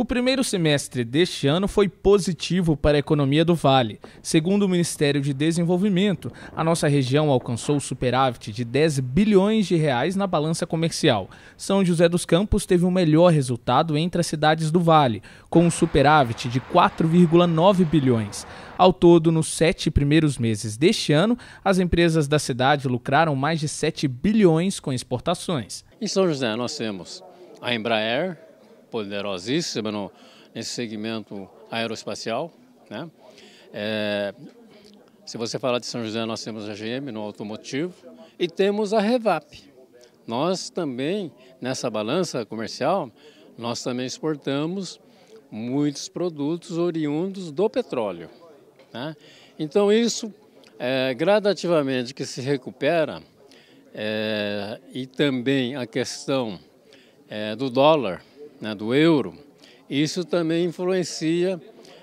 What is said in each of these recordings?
O primeiro semestre deste ano foi positivo para a economia do Vale. Segundo o Ministério de Desenvolvimento, a nossa região alcançou o superávit de 10 bilhões de reais na balança comercial. São José dos Campos teve o melhor resultado entre as cidades do Vale, com um superávit de 4,9 bilhões. Ao todo, nos sete primeiros meses deste ano, as empresas da cidade lucraram mais de 7 bilhões com exportações. Em São José, nós temos a Embraer, poderosíssima no, nesse segmento aeroespacial. Né? É, se você falar de São José, nós temos a GM no automotivo e temos a Revap. Nós também, nessa balança comercial, nós também exportamos muitos produtos oriundos do petróleo. Né? Então isso, é, gradativamente que se recupera, é, e também a questão é, do dólar, né, do euro, isso também influencia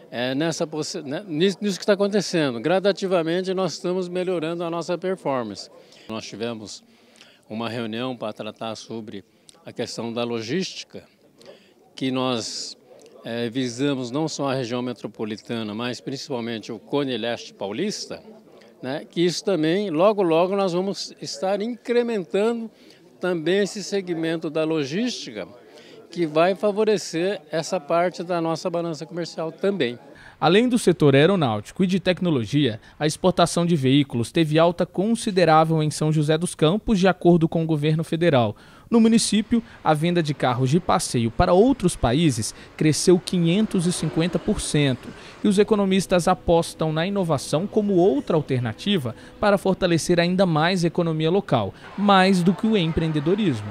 é, nessa, né, nisso, nisso que está acontecendo. Gradativamente nós estamos melhorando a nossa performance. Nós tivemos uma reunião para tratar sobre a questão da logística, que nós é, visamos não só a região metropolitana, mas principalmente o Cone Leste Paulista, né, que isso também, logo, logo, nós vamos estar incrementando também esse segmento da logística que vai favorecer essa parte da nossa balança comercial também. Além do setor aeronáutico e de tecnologia, a exportação de veículos teve alta considerável em São José dos Campos, de acordo com o governo federal. No município, a venda de carros de passeio para outros países cresceu 550%, e os economistas apostam na inovação como outra alternativa para fortalecer ainda mais a economia local, mais do que o empreendedorismo.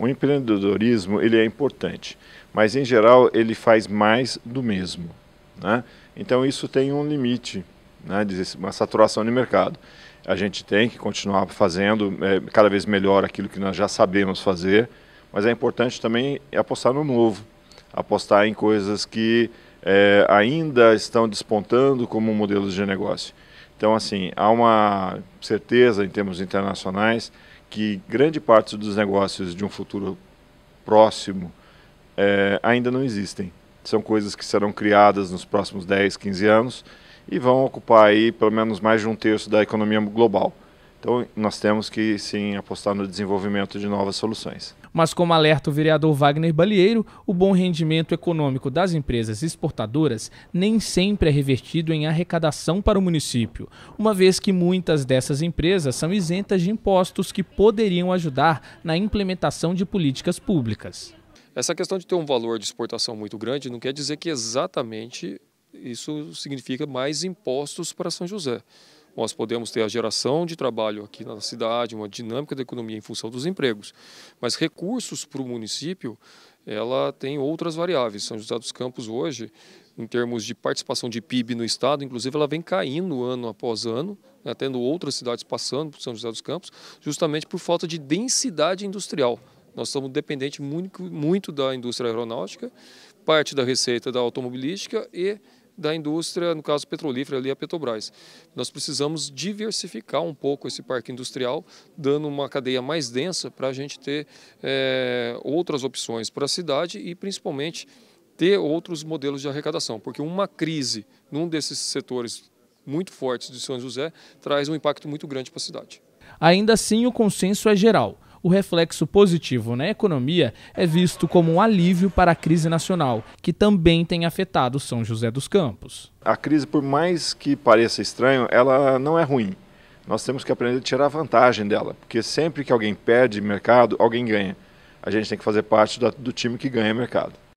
O empreendedorismo ele é importante, mas em geral ele faz mais do mesmo. Né? Então isso tem um limite, né? uma saturação de mercado. A gente tem que continuar fazendo é, cada vez melhor aquilo que nós já sabemos fazer, mas é importante também apostar no novo, apostar em coisas que é, ainda estão despontando como modelos de negócio. Então, assim, há uma certeza em termos internacionais que grande parte dos negócios de um futuro próximo é, ainda não existem. São coisas que serão criadas nos próximos 10, 15 anos e vão ocupar aí pelo menos mais de um terço da economia global. Então, nós temos que sim apostar no desenvolvimento de novas soluções. Mas, como alerta o vereador Wagner Balieiro, o bom rendimento econômico das empresas exportadoras nem sempre é revertido em arrecadação para o município, uma vez que muitas dessas empresas são isentas de impostos que poderiam ajudar na implementação de políticas públicas. Essa questão de ter um valor de exportação muito grande não quer dizer que exatamente isso significa mais impostos para São José nós podemos ter a geração de trabalho aqui na cidade, uma dinâmica da economia em função dos empregos. Mas recursos para o município, ela tem outras variáveis. São José dos Campos hoje, em termos de participação de PIB no estado, inclusive ela vem caindo ano após ano, né, tendo outras cidades passando por São José dos Campos, justamente por falta de densidade industrial. Nós estamos dependentes muito, muito da indústria aeronáutica, parte da receita da automobilística e da indústria, no caso petrolífera ali a Petrobras. Nós precisamos diversificar um pouco esse parque industrial, dando uma cadeia mais densa para a gente ter é, outras opções para a cidade e principalmente ter outros modelos de arrecadação, porque uma crise num desses setores muito fortes de São José traz um impacto muito grande para a cidade. Ainda assim, o consenso é geral o reflexo positivo na né? economia é visto como um alívio para a crise nacional, que também tem afetado São José dos Campos. A crise, por mais que pareça estranho, ela não é ruim. Nós temos que aprender a tirar vantagem dela, porque sempre que alguém perde mercado, alguém ganha. A gente tem que fazer parte do time que ganha mercado.